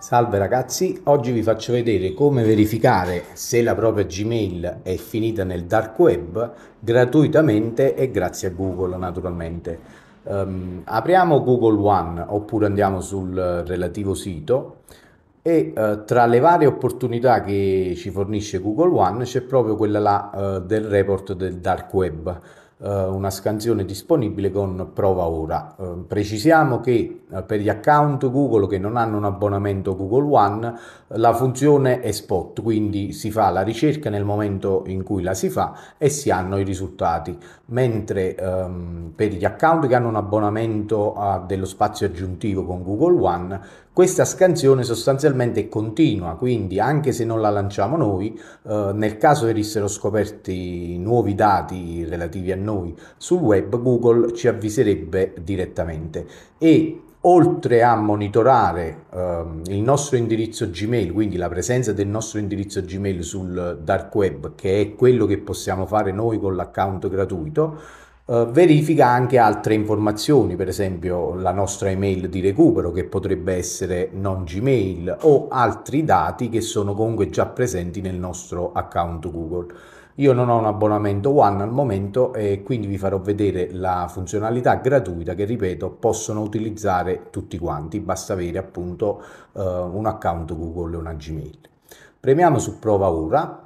Salve ragazzi, oggi vi faccio vedere come verificare se la propria Gmail è finita nel dark web gratuitamente e grazie a Google naturalmente. Um, apriamo Google One oppure andiamo sul relativo sito e uh, tra le varie opportunità che ci fornisce Google One c'è proprio quella là, uh, del report del dark web eh, una scansione disponibile con prova ora. Eh, precisiamo che eh, per gli account Google che non hanno un abbonamento Google One la funzione è spot, quindi si fa la ricerca nel momento in cui la si fa e si hanno i risultati, mentre ehm, per gli account che hanno un abbonamento a ah, dello spazio aggiuntivo con Google One questa scansione sostanzialmente è continua, quindi anche se non la lanciamo noi, eh, nel caso venissero scoperti nuovi dati relativi a noi, noi sul web, Google ci avviserebbe direttamente e oltre a monitorare ehm, il nostro indirizzo Gmail, quindi la presenza del nostro indirizzo Gmail sul dark web, che è quello che possiamo fare noi con l'account gratuito, eh, verifica anche altre informazioni, per esempio la nostra email di recupero che potrebbe essere non Gmail o altri dati che sono comunque già presenti nel nostro account Google. Io non ho un abbonamento One al momento e quindi vi farò vedere la funzionalità gratuita che, ripeto, possono utilizzare tutti quanti, basta avere appunto eh, un account Google e una Gmail. Premiamo su prova ora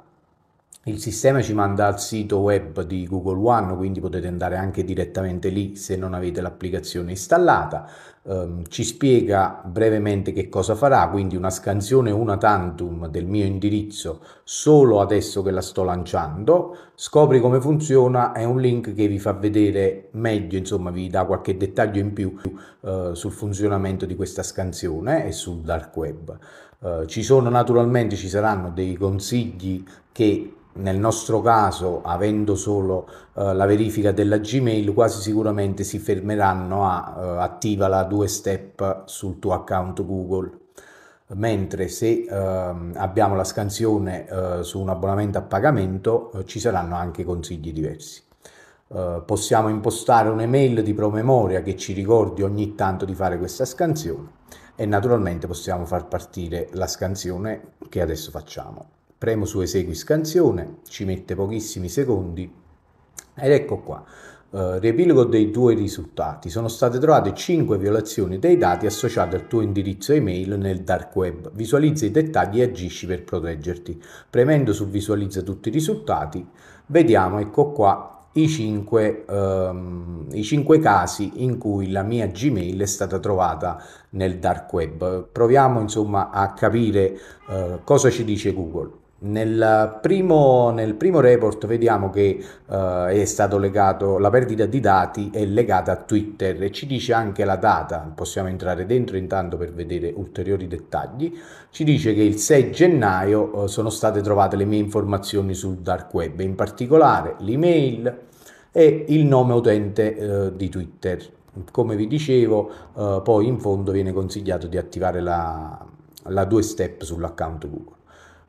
il sistema ci manda al sito web di Google One, quindi potete andare anche direttamente lì se non avete l'applicazione installata. Um, ci spiega brevemente che cosa farà, quindi una scansione una tantum del mio indirizzo solo adesso che la sto lanciando. Scopri come funziona, è un link che vi fa vedere meglio, insomma vi dà qualche dettaglio in più uh, sul funzionamento di questa scansione e sul dark web. Eh, ci sono naturalmente, ci saranno dei consigli che nel nostro caso, avendo solo eh, la verifica della Gmail, quasi sicuramente si fermeranno a eh, attiva la due step sul tuo account Google. Mentre se eh, abbiamo la scansione eh, su un abbonamento a pagamento, eh, ci saranno anche consigli diversi. possiamo impostare un'email di promemoria che ci ricordi ogni tanto di fare questa scansione e naturalmente possiamo far partire la scansione che adesso facciamo. Premo su esegui scansione, ci mette pochissimi secondi ed ecco qua. Uh, riepilogo dei tuoi risultati. Sono state trovate 5 violazioni dei dati associate al tuo indirizzo email nel dark web. Visualizza i dettagli e agisci per proteggerti. Premendo su visualizza tutti i risultati, vediamo, ecco qua, i 5, um, ehm, i 5 casi in cui la mia Gmail è stata trovata nel dark web. Proviamo insomma a capire uh, cosa ci dice Google. Nel primo, nel primo, report vediamo che eh, legato, la perdita di dati è legata a Twitter e ci dice anche la data, possiamo entrare dentro intanto per vedere ulteriori dettagli, ci dice che il 6 gennaio eh, sono state trovate le mie informazioni sul dark web, in particolare l'email e il nome utente eh, di Twitter. Come vi dicevo, eh, poi in fondo viene consigliato di attivare la, la due step sull'account Google.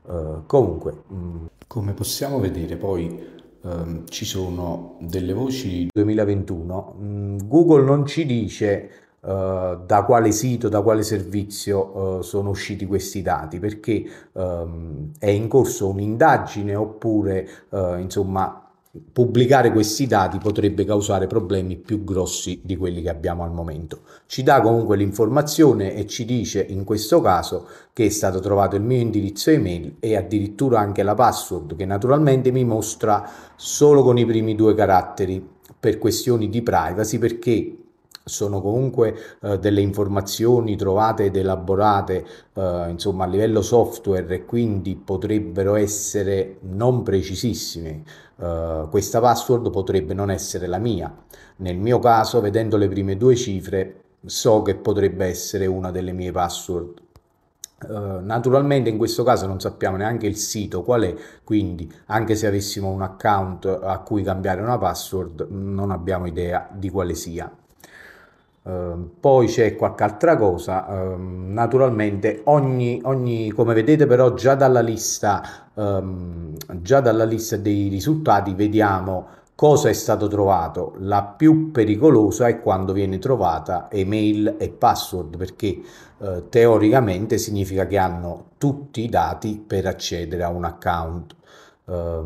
Eh, comunque, mm, come possiamo vedere poi Um, ci sono delle voci 2021 mm, Google non ci dice uh, da quale sito, da quale servizio uh, sono usciti questi dati perché um, è in corso un'indagine oppure uh, insomma pubblicare questi dati potrebbe causare problemi più grossi di quelli che abbiamo al momento. Ci dà comunque l'informazione e ci dice in questo caso che è stato trovato il mio indirizzo email e addirittura anche la password che naturalmente mi mostra solo con i primi due caratteri per questioni di privacy perché sono comunque eh, delle informazioni trovate ed elaborate eh, insomma, a livello software e quindi potrebbero essere non precisissime. Eh, questa password potrebbe non essere la mia. Nel mio caso, vedendo le prime due cifre, so che potrebbe essere una delle mie password eh, naturalmente in questo caso non sappiamo neanche il sito qual è, quindi anche se avessimo un account a cui cambiare una password non abbiamo idea di quale sia. Ehm, poi c'è qualche altra cosa, ehm, naturalmente ogni, ogni, come vedete però già dalla lista, ehm, già dalla lista dei risultati vediamo cosa è stato trovato. La più pericolosa è quando viene trovata email e password perché eh, teoricamente significa che hanno tutti i dati per accedere a un account. Eh,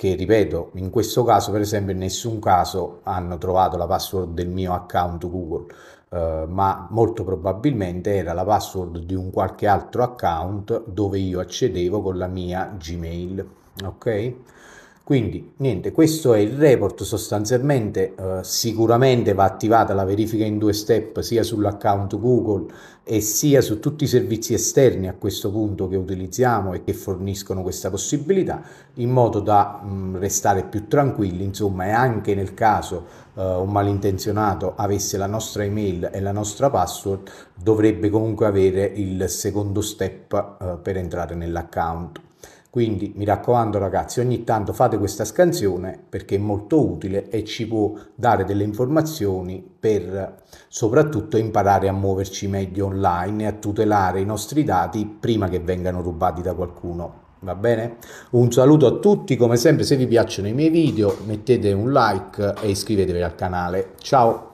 che ripeto, in questo caso per esempio in nessun caso hanno trovato la password del mio account Google, eh, ma molto probabilmente era la password di un qualche altro account dove io accedevo con la mia Gmail, ok? Quindi niente, questo è il report sostanzialmente, eh, sicuramente va attivata la verifica in due step sia sull'account Google e sia su tutti i servizi esterni a questo punto che utilizziamo e che forniscono questa possibilità in modo da mh, mm, restare più tranquilli, insomma, e anche nel caso eh, un malintenzionato avesse la nostra email e la nostra password, dovrebbe comunque avere il secondo step eh, per entrare nell'account. Quindi mi raccomando ragazzi, ogni tanto fate questa scansione perché è molto utile e ci può dare delle informazioni per soprattutto imparare a muoverci meglio online e a tutelare i nostri dati prima che vengano rubati da qualcuno. Va bene? Un saluto a tutti, come sempre se vi piacciono i miei video mettete un like e iscrivetevi al canale. Ciao!